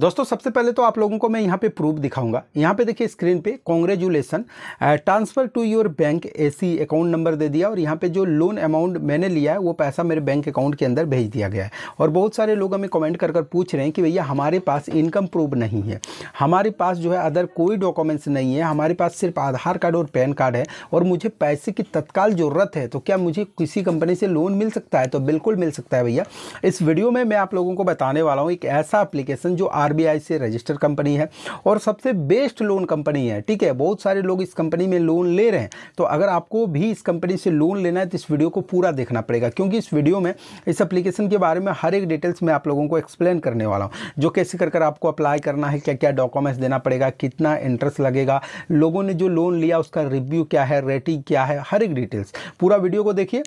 दोस्तों सबसे पहले तो आप लोगों को मैं यहाँ पे प्रूफ दिखाऊंगा यहाँ पे देखिए स्क्रीन पे congratulation transfer to your bank AC account number दे दिया और यहाँ पे जो लोन अमाउंट मैंने लिया है वो पैसा मेरे बैंक अकाउंट के अंदर भेज दिया गया है और बहुत सारे लोग हमें कमेंट कर कर पूछ रहे हैं कि भैया हमारे पास इनकम प्रूफ नहीं है हमारे पास जो है अदर कोई डॉक्यूमेंट्स नहीं है हमारे पास सिर्फ आधार कार्ड और पैन कार्ड है और मुझे पैसे की तत्काल ज़रूरत है तो क्या मुझे किसी कंपनी से लोन मिल सकता है तो बिल्कुल मिल सकता है भैया इस वीडियो में मैं आप लोगों को बताने वाला हूँ एक ऐसा अप्लीकेशन जो आरबीआई से रजिस्टर कंपनी है और सबसे बेस्ट लोन कंपनी है ठीक है बहुत सारे लोग इस कंपनी में लोन ले रहे हैं तो अगर आपको भी इस कंपनी से लोन लेना है तो इस वीडियो को पूरा देखना पड़ेगा क्योंकि इस वीडियो में इस अप्लीकेशन के बारे में हर एक डिटेल्स मैं आप लोगों को एक्सप्लेन करने वाला हूँ जो कैसे कर कर आपको अप्लाई करना है क्या क्या डॉक्यूमेंट्स देना पड़ेगा कितना इंटरेस्ट लगेगा लोगों ने जो लोन लिया उसका रिव्यू क्या है रेटिंग क्या है हर एक डिटेल्स पूरा वीडियो को देखिए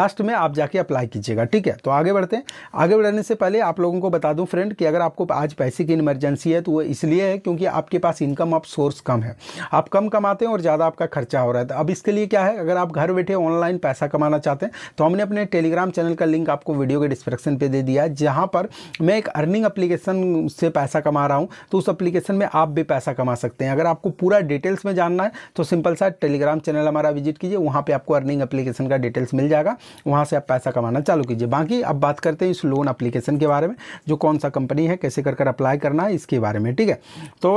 लास्ट में आप जाके अप्लाई कीजिएगा ठीक है तो आगे बढ़ते हैं आगे बढ़ने से पहले आप लोगों को बता दूं फ्रेंड कि अगर आपको आज पैसे की इमरजेंसी है तो वो इसलिए है क्योंकि आपके पास इनकम ऑफ सोर्स कम है आप कम कमाते हैं और ज़्यादा आपका खर्चा हो रहा है अब इसके लिए क्या है अगर आप घर बैठे ऑनलाइन पैसा कमाना चाहते हैं तो हमने अपने टेलीग्राम चैनल का लिंक आपको वीडियो के डिस्क्रिप्शन पर दे दिया है जहाँ पर मैं एक अर्निंग अप्लीकेशन से पैसा कमा रहा हूँ तो उस अप्लीकेशन में आप भी पैसा कमा सकते हैं अगर आपको पूरा डिटेल्स में जानना है तो सिंपल सा टेलीग्राम चैनल हमारा विजिट कीजिए वहाँ पर आपको अर्निंग अप्लीकेशन का डिटेल्स मिल जाएगा वहाँ से आप पैसा कमाना चालू कीजिए बाकी अब बात करते हैं इस लोन अप्लीकेशन के बारे में जो कौन सा कंपनी है कैसे कर कर अप्लाई करना है इसके बारे में ठीक है तो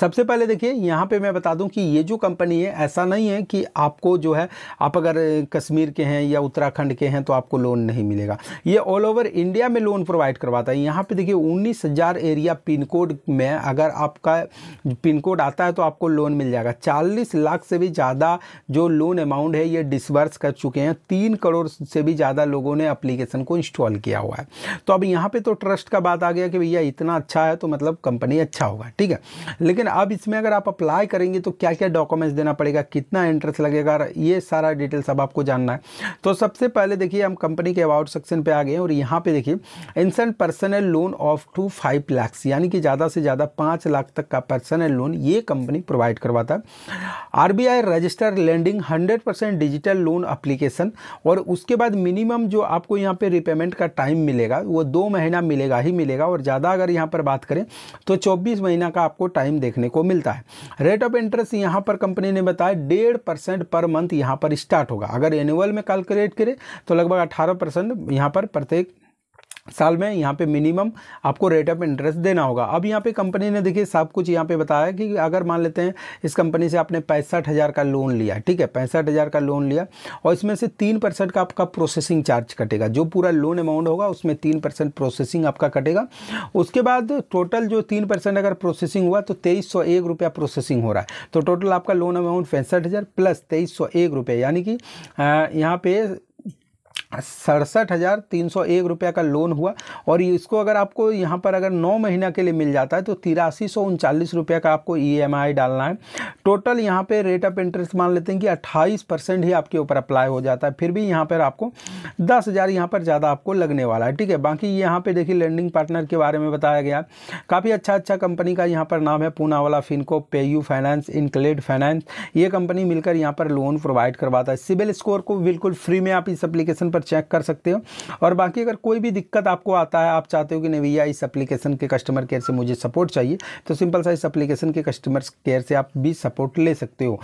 सबसे पहले देखिए यहाँ पे मैं बता दूं कि ये जो कंपनी है ऐसा नहीं है कि आपको जो है आप अगर कश्मीर के हैं या उत्तराखंड के हैं तो आपको लोन नहीं मिलेगा ये ऑल ओवर इंडिया में लोन प्रोवाइड करवाता है यहाँ पे देखिए उन्नीस हज़ार एरिया पिन कोड में अगर आपका पिन कोड आता है तो आपको लोन मिल जाएगा चालीस लाख से भी ज़्यादा जो लोन अमाउंट है ये डिसबर्स कर चुके हैं तीन करोड़ से भी ज़्यादा लोगों ने अप्लीकेशन को इंस्टॉल किया हुआ है तो अब यहाँ पर तो ट्रस्ट का बात आ गया कि भैया इतना अच्छा है तो मतलब कंपनी अच्छा होगा ठीक है लेकिन अब इसमें अगर आप अप्लाई करेंगे तो क्या क्या डॉक्यूमेंट्स देना पड़ेगा कितना इंटरेस्ट लगेगा ये सारा डिटेल्स अब आपको जानना है तो सबसे पहले देखिए हम कंपनी के अबाउट सेक्शन पे आ गए और यहाँ पे देखिए instant personal loan of two five lakhs यानी कि ज़्यादा से ज़्यादा पाँच लाख तक का पर्सनल लोन ये कंपनी प्रोवाइड करवाता है R register lending hundred percent digital loan application और उसके बाद मिनिमम जो आपको यहाँ पर रिपेमेंट का टाइम मिलेगा वो दो महीना मिलेगा ही मिलेगा और ज़्यादा अगर यहाँ पर बात करें तो चौबीस महीना का आपको टाइम टाइम देखने को मिलता है रेट ऑफ इंटरेस्ट यहाँ पर कंपनी ने बताया डेढ़ परसेंट पर मंथ यहाँ पर स्टार्ट होगा अगर एनुअल में कैलकुलेट करें तो लगभग अठारह परसेंट यहाँ पर प्रत्येक साल में यहाँ पे मिनिमम आपको रेट ऑफ इंटरेस्ट देना होगा अब यहाँ पे कंपनी ने देखिए सब कुछ यहाँ पे बताया कि अगर मान लेते हैं इस कंपनी से आपने पैंसठ हज़ार का लोन लिया ठीक है पैंसठ हज़ार का लोन लिया और इसमें से तीन परसेंट का आपका प्रोसेसिंग चार्ज कटेगा जो पूरा लोन अमाउंट होगा उसमें तीन परसेंट प्रोसेसिंग आपका कटेगा उसके बाद टोटल जो तीन परसेंट अगर प्रोसेसिंग हुआ तो तेईस सौ एक रुपया प्रोसेसिंग हो रहा है तो टोटल आपका लोन अमाउंट पैंसठ हज़ार प्लस तेईस सौ एक रुपये यानी कि यहाँ पे सड़सठ हज़ार तीन सौ एक रुपये का लोन हुआ और इसको अगर आपको यहाँ पर अगर नौ महीना के लिए मिल जाता है तो तिरासी सौ उनचालीस रुपये का आपको ईएमआई e डालना है टोटल यहाँ पे रेट ऑफ इंटरेस्ट मान लेते हैं कि अट्ठाईस परसेंट ही आपके ऊपर अप्लाई हो जाता है फिर भी यहाँ पर आपको दस हज़ार यहाँ पर ज़्यादा आपको लगने वाला है ठीक है बाकी यहाँ पर देखिए लैंडिंग पार्टनर के बारे में बताया गया काफ़ी अच्छा अच्छा कंपनी का यहाँ पर नाम है Poonawalla Fincorp PayU finance InCred finance ये कंपनी मिलकर यहाँ पर लोन प्रोवाइड करवाता है सिविल स्कोर को बिल्कुल फ्री में आप इस अप्लीकेशन पर पर चेक कर सकते हो और बाकी अगर कोई भी दिक्कत आपको आता है आप चाहते हो कि नहीं भैया इस एप्लीकेशन के कस्टमर केयर से मुझे सपोर्ट चाहिए तो सिंपल सा इस एप्लीकेशन के कस्टमर केयर से आप भी सपोर्ट ले सकते हो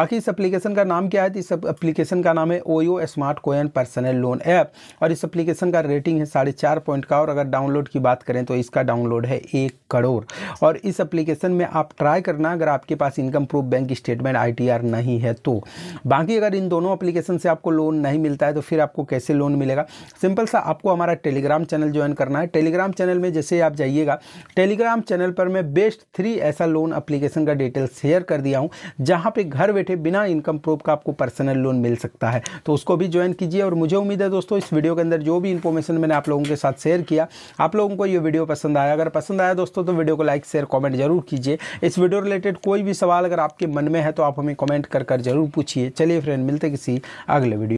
बाकी इस एप्लीकेशन का नाम क्या है तो इस एप्लीकेशन का नाम है ओयो smart coin personal loan app और इस एप्लीकेशन का रेटिंग है साढ़े चार पॉइंट का और अगर डाउनलोड की बात करें तो इसका डाउनलोड है एक करोड़ और इस एप्लीकेशन में आप ट्राई करना अगर आपके पास इनकम प्रूफ बैंक स्टेटमेंट आई नहीं है तो बाकी अगर इन दोनों एप्लीकेशन से आपको लोन नहीं मिलता है तो फिर आपको कैसे कैसे लोन मिलेगा सिंपल सा आपको हमारा टेलीग्राम चैनल ज्वाइन करना है टेलीग्राम चैनल में जैसे आप जाइएगा टेलीग्राम चैनल पर मैं बेस्ट थ्री ऐसा लोन अप्लीकेशन का डिटेल शेयर कर दिया हूँ जहाँ पर घर बैठे बिना इनकम प्रूफ का आपको पर्सनल लोन मिल सकता है तो उसको भी ज्वाइन कीजिए और मुझे उम्मीद है दोस्तों इस वीडियो के अंदर जो भी इन्फॉर्मेशन मैंने आप लोगों के साथ शेयर किया आप लोगों को ये वीडियो पसंद आया अगर पसंद आया दोस्तों तो वीडियो को लाइक शेयर कॉमेंट जरूर कीजिए इस वीडियो रिलेटेड कोई भी सवाल अगर आपके मन में है तो आप हमें कॉमेंट कर कर जरूर पूछिए चलिए फ्रेंड मिलते किसी अगले वीडियो